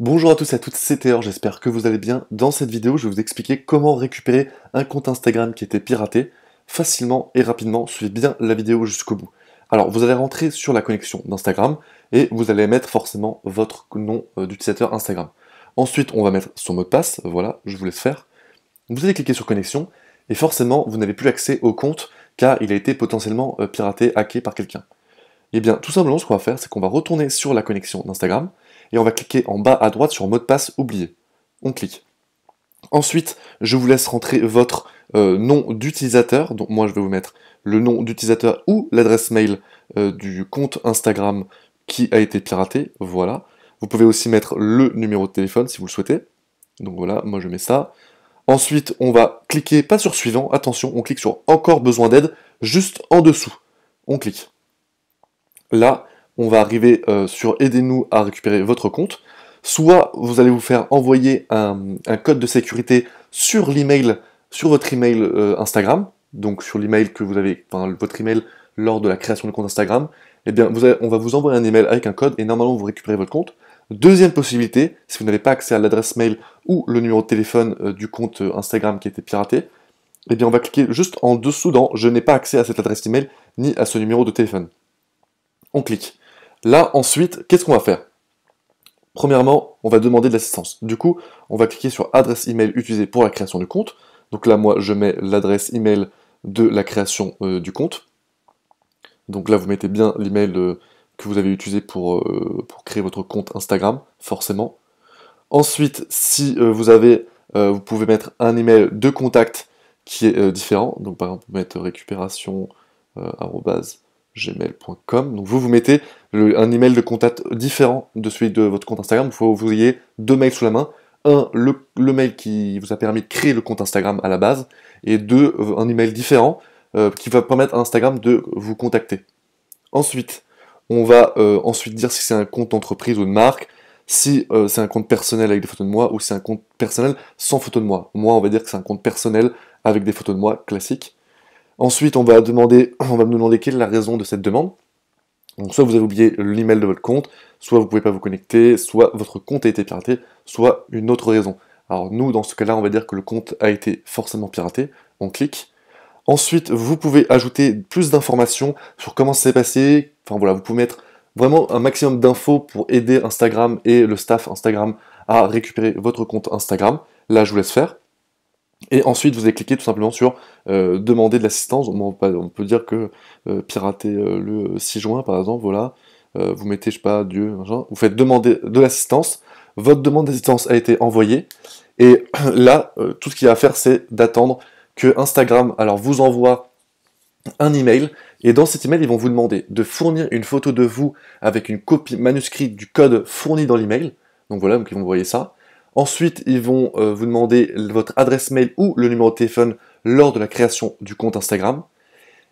Bonjour à tous et à toutes, c'est Théor, j'espère que vous allez bien. Dans cette vidéo, je vais vous expliquer comment récupérer un compte Instagram qui était piraté facilement et rapidement. Suivez bien la vidéo jusqu'au bout. Alors, vous allez rentrer sur la connexion d'Instagram et vous allez mettre forcément votre nom euh, d'utilisateur Instagram. Ensuite, on va mettre son mot de passe, voilà, je vous laisse faire. Vous allez cliquer sur connexion et forcément, vous n'avez plus accès au compte car il a été potentiellement euh, piraté, hacké par quelqu'un. Et eh bien, tout simplement, ce qu'on va faire, c'est qu'on va retourner sur la connexion d'Instagram et on va cliquer en bas à droite sur mot de passe oublié. On clique. Ensuite, je vous laisse rentrer votre euh, nom d'utilisateur. Donc moi, je vais vous mettre le nom d'utilisateur ou l'adresse mail euh, du compte Instagram qui a été piraté. Voilà. Vous pouvez aussi mettre le numéro de téléphone si vous le souhaitez. Donc voilà, moi je mets ça. Ensuite, on va cliquer, pas sur suivant, attention, on clique sur encore besoin d'aide, juste en dessous. On clique. Là, on va arriver euh, sur Aidez-nous à récupérer votre compte. Soit vous allez vous faire envoyer un, code de sécurité sur sur votre email euh, Instagram, donc sur l'email que vous avez, votre email lors de la création de compte Instagram, eh bien on va vous envoyer un email avec un code et normalement vous récupérez votre compte. Deuxième possibilité, si vous n'avez pas accès à l'adresse mail ou le numéro de téléphone euh, du compte Instagram qui a été piraté, eh bien on va cliquer juste en dessous dans je n'ai pas accès à cette adresse email ni à ce numéro de téléphone. On clique. Là, ensuite, qu'est-ce qu'on va faire Premièrement, on va demander de l'assistance. Du coup, on va cliquer sur adresse email utilisée pour la création du compte. Donc là, moi, je mets l'adresse email de la création euh, du compte. Donc là, vous mettez bien l'email euh, que vous avez utilisé euh, pour, créer votre compte Instagram, forcément. Ensuite, si vous avez, vous pouvez mettre un email de contact qui est différent. Donc par exemple, vous mettre récupération gmail.com. Donc vous, vous mettez un email de contact différent de celui de votre compte Instagram. vous ayez deux mails sous la main. Un, le, mail qui vous a permis de créer le compte Instagram à la base. Et deux, euh, un email différent euh, qui va permettre à Instagram de vous contacter. Ensuite, on va euh, ensuite dire si c'est un compte entreprise ou de marque, si c'est un compte personnel avec des photos de moi ou si c'est un compte personnel sans photos de moi. Moi, on va dire que c'est un compte personnel avec des photos de moi classiques. Ensuite, on va, demander, on va me demander quelle est la raison de cette demande. Donc, soit vous avez oublié l'email de votre compte, soit vous ne pouvez pas vous connecter, soit votre compte a été piraté, soit une autre raison. Alors, nous, dans ce cas-là, on va dire que le compte a été forcément piraté. On clique. Ensuite, vous pouvez ajouter plus d'informations sur comment s'est passé. Enfin, voilà, vous pouvez mettre vraiment un maximum d'infos pour aider Instagram et le staff Instagram à récupérer votre compte Instagram. Là, je vous laisse faire. Et ensuite, vous allez cliquer tout simplement sur euh, demander de l'assistance. On, peut dire que euh, pirater euh, le 6 juin, par exemple, voilà, vous mettez, je sais pas, Dieu, vous faites demander de l'assistance. Votre demande d'assistance a été envoyée. Et là, tout ce qu'il y a à faire, c'est d'attendre que Instagram alors, vous envoie un email. Et dans cet email, ils vont vous demander de fournir une photo de vous avec une copie manuscrite du code fourni dans l'email. Donc voilà, donc ils vont envoyer ça. Ensuite, ils vont euh, vous demander votre adresse mail ou le numéro de téléphone lors de la création du compte Instagram.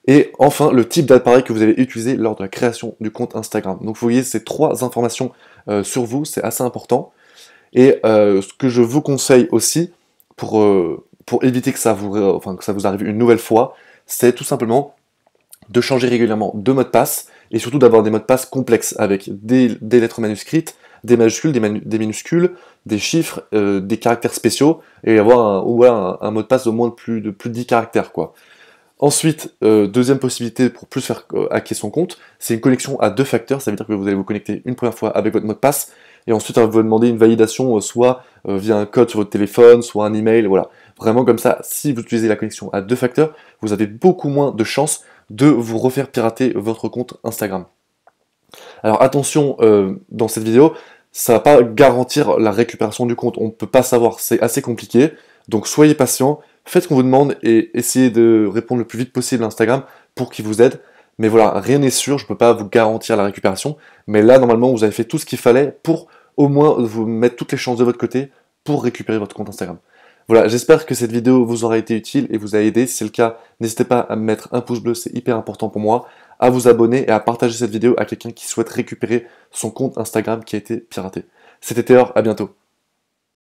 Et enfin, le type d'appareil que vous avez utilisé lors de la création du compte Instagram. Donc vous voyez ces trois informations euh, sur vous, c'est assez important. Et euh, ce que je vous conseille aussi pour, éviter que ça, vous, que ça vous arrive une nouvelle fois, c'est tout simplement de changer régulièrement de mot de passe et surtout d'avoir des mots de passe complexes avec des, lettres manuscrites, des majuscules, des, minuscules, des chiffres, euh, des caractères spéciaux, et avoir un, mot de passe de moins de plus de, plus de 10 caractères. quoi. Ensuite, euh, deuxième possibilité pour plus faire euh, hacker son compte, c'est une connexion à deux facteurs, ça veut dire que vous allez vous connecter une première fois avec votre mot de passe, et ensuite on vous demander une validation soit via un code sur votre téléphone, soit un email, voilà. Vraiment comme ça, si vous utilisez la connexion à deux facteurs, vous avez beaucoup moins de chances de vous refaire pirater votre compte Instagram. Alors attention euh, dans cette vidéo, ça ne va pas garantir la récupération du compte. On ne peut pas savoir, c'est assez compliqué. Donc soyez patient, faites ce qu'on vous demande et essayez de répondre le plus vite possible à Instagram pour qu'il vous aide. Mais voilà, rien n'est sûr, je ne peux pas vous garantir la récupération. Mais là, normalement, vous avez fait tout ce qu'il fallait pour au moins vous mettre toutes les chances de votre côté pour récupérer votre compte Instagram. Voilà, j'espère que cette vidéo vous aura été utile et vous a aidé. Si c'est le cas, n'hésitez pas à mettre un pouce bleu, c'est hyper important pour moi, à vous abonner et à partager cette vidéo à quelqu'un qui souhaite récupérer son compte Instagram qui a été piraté. C'était Théor, à bientôt.